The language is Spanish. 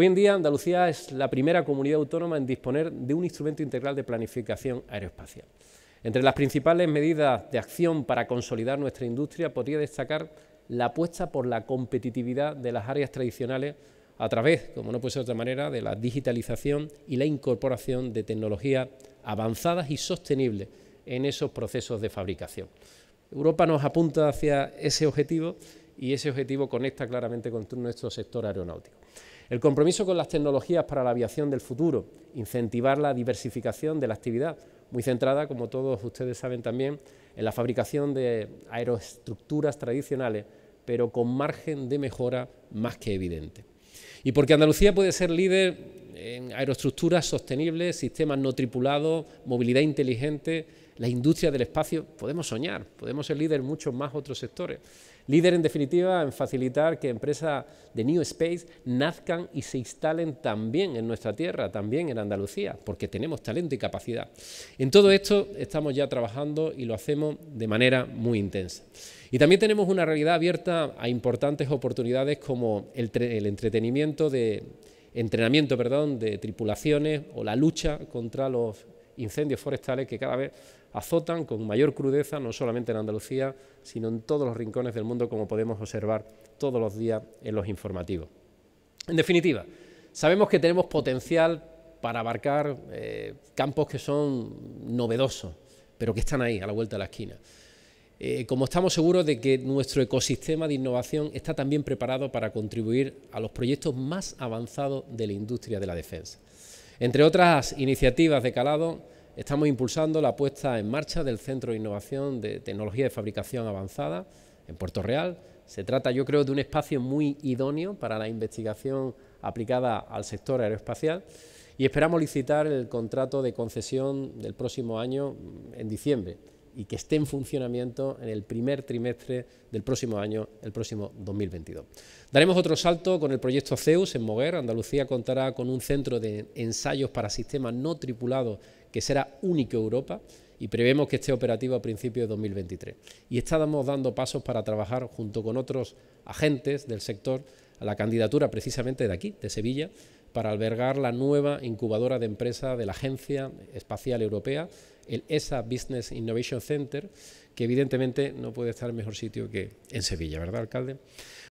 Hoy en día Andalucía es la primera comunidad autónoma en disponer de un instrumento integral de planificación aeroespacial. Entre las principales medidas de acción para consolidar nuestra industria podría destacar la apuesta por la competitividad de las áreas tradicionales a través, como no puede ser de otra manera, de la digitalización y la incorporación de tecnologías avanzadas y sostenibles en esos procesos de fabricación. Europa nos apunta hacia ese objetivo y ese objetivo conecta claramente con nuestro sector aeronáutico. El compromiso con las tecnologías para la aviación del futuro, incentivar la diversificación de la actividad, muy centrada, como todos ustedes saben también, en la fabricación de aeroestructuras tradicionales, pero con margen de mejora más que evidente. Y porque Andalucía puede ser líder en aeroestructuras sostenibles, sistemas no tripulados, movilidad inteligente, la industria del espacio, podemos soñar, podemos ser líder en muchos más otros sectores. Líder, en definitiva, en facilitar que empresas de New Space nazcan y se instalen también en nuestra tierra, también en Andalucía, porque tenemos talento y capacidad. En todo esto estamos ya trabajando y lo hacemos de manera muy intensa. Y también tenemos una realidad abierta a importantes oportunidades como el entretenimiento de entrenamiento perdón, de tripulaciones o la lucha contra los incendios forestales que cada vez azotan con mayor crudeza, no solamente en Andalucía, sino en todos los rincones del mundo, como podemos observar todos los días en los informativos. En definitiva, sabemos que tenemos potencial para abarcar eh, campos que son novedosos, pero que están ahí, a la vuelta de la esquina. Eh, como estamos seguros de que nuestro ecosistema de innovación está también preparado para contribuir a los proyectos más avanzados de la industria de la defensa. Entre otras iniciativas de calado, estamos impulsando la puesta en marcha del Centro de Innovación de Tecnología de Fabricación Avanzada en Puerto Real. Se trata, yo creo, de un espacio muy idóneo para la investigación aplicada al sector aeroespacial y esperamos licitar el contrato de concesión del próximo año en diciembre y que esté en funcionamiento en el primer trimestre del próximo año, el próximo 2022. Daremos otro salto con el proyecto CEUS en Moguer. Andalucía contará con un centro de ensayos para sistemas no tripulados que será único Europa y prevemos que esté operativo a principios de 2023. Y estamos dando pasos para trabajar junto con otros agentes del sector a la candidatura precisamente de aquí, de Sevilla, para albergar la nueva incubadora de empresa de la Agencia Espacial Europea, el ESA Business Innovation Center, que evidentemente no puede estar en mejor sitio que en Sevilla, ¿verdad, alcalde?